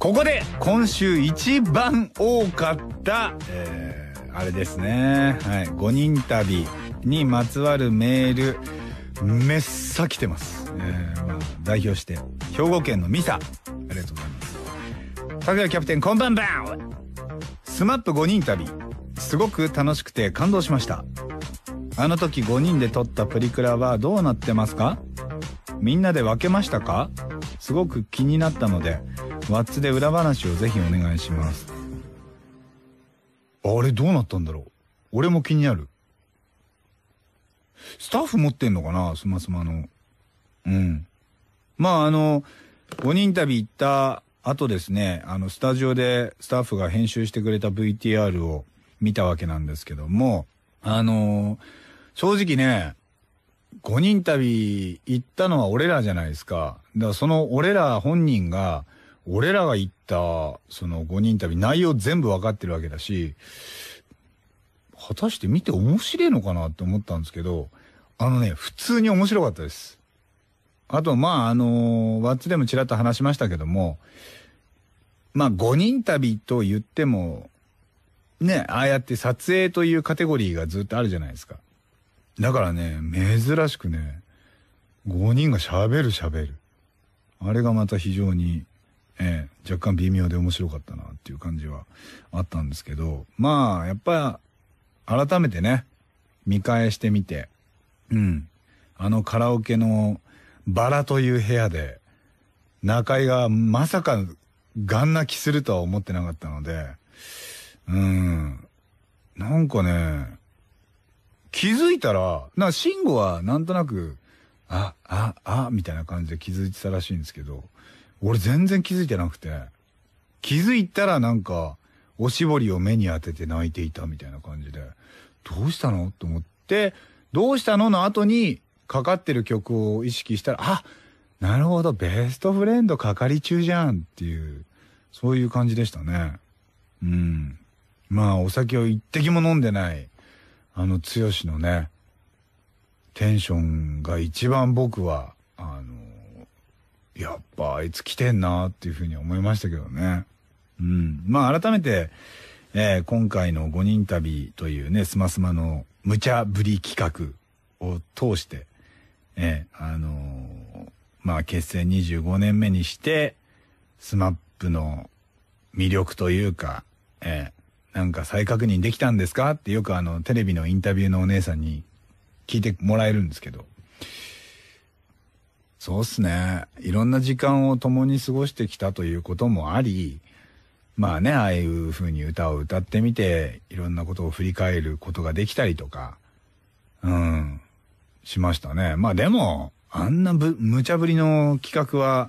ここで今週一番多かった、えー、あれですね。はい。5人旅にまつわるメール、めっさ来てます。えー、まあ、代表して、兵庫県のミサ。ありがとうございます。拓也キャプテン、こんばんばんスマップ5人旅、すごく楽しくて感動しました。あの時5人で撮ったプリクラはどうなってますかみんなで分けましたかすごく気になったので、ワッツで裏話をぜひお願いしますあれどうなったんだろう俺も気になるスタッフ持ってんのかなスマスマのうんまああの5人旅行った後ですねあのスタジオでスタッフが編集してくれた VTR を見たわけなんですけどもあの正直ね5人旅行ったのは俺らじゃないですか。だからその俺ら本人が俺らが言った、その5人旅、内容全部わかってるわけだし、果たして見て面白いのかなって思ったんですけど、あのね、普通に面白かったです。あと、まあ、あのー、ワッツでもちらっと話しましたけども、まあ、5人旅と言っても、ね、ああやって撮影というカテゴリーがずっとあるじゃないですか。だからね、珍しくね、5人が喋る喋る。あれがまた非常にえー、若干微妙で面白かったなっていう感じはあったんですけど、まあ、やっぱ、改めてね、見返してみて、うん、あのカラオケのバラという部屋で、中居がまさかガン泣きするとは思ってなかったので、うん、なんかね、気づいたら、な、慎吾はなんとなく、あ、あ、あ、みたいな感じで気づいてたらしいんですけど、俺全然気づいてなくて。気づいたらなんか、おしぼりを目に当てて泣いていたみたいな感じで、どうしたのと思って、どうしたのの後にかかってる曲を意識したら、あなるほど、ベストフレンドかかり中じゃんっていう、そういう感じでしたね。うん。まあ、お酒を一滴も飲んでない、あの、剛のね、テンションが一番僕は、あの、やっぱあいつ来てんなっていうふうに思いましたけどね。うん。まあ改めて、えー、今回の5人旅というね、スマスマの無茶ぶり企画を通して、えー、あのー、まあ結成25年目にして、スマップの魅力というか、えー、なんか再確認できたんですかってよくあの、テレビのインタビューのお姉さんに聞いてもらえるんですけど、そうっすね。いろんな時間を共に過ごしてきたということもあり、まあね、ああいう風に歌を歌ってみて、いろんなことを振り返ることができたりとか、うん、しましたね。まあでも、あんなぶ、無茶ぶりの企画は、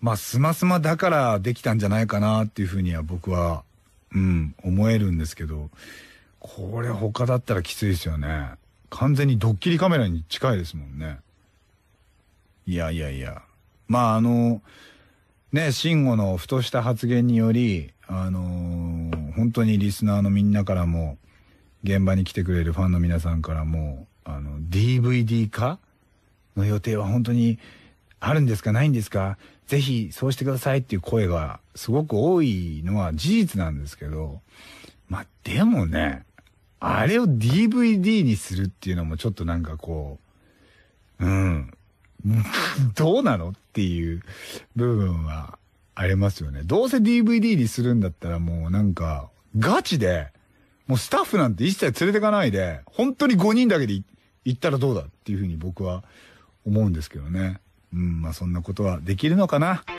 まあ、すますまだからできたんじゃないかなっていうふうには僕は、うん、思えるんですけど、これ他だったらきついですよね。完全にドッキリカメラに近いですもんね。いやいやいや。まああの、ね、慎吾のふとした発言により、あのー、本当にリスナーのみんなからも、現場に来てくれるファンの皆さんからも、あの、DVD 化の予定は本当にあるんですかないんですかぜひそうしてくださいっていう声がすごく多いのは事実なんですけど、まあでもね、あれを DVD にするっていうのもちょっとなんかこう、うん、どうなのっていう部分はありますよね。どうせ DVD にするんだったらもうなんか、ガチで、もうスタッフなんて一切連れてかないで、本当に5人だけで行ったらどうだっていうふうに僕は思うんですけどね。うん、まあそんなことはできるのかな。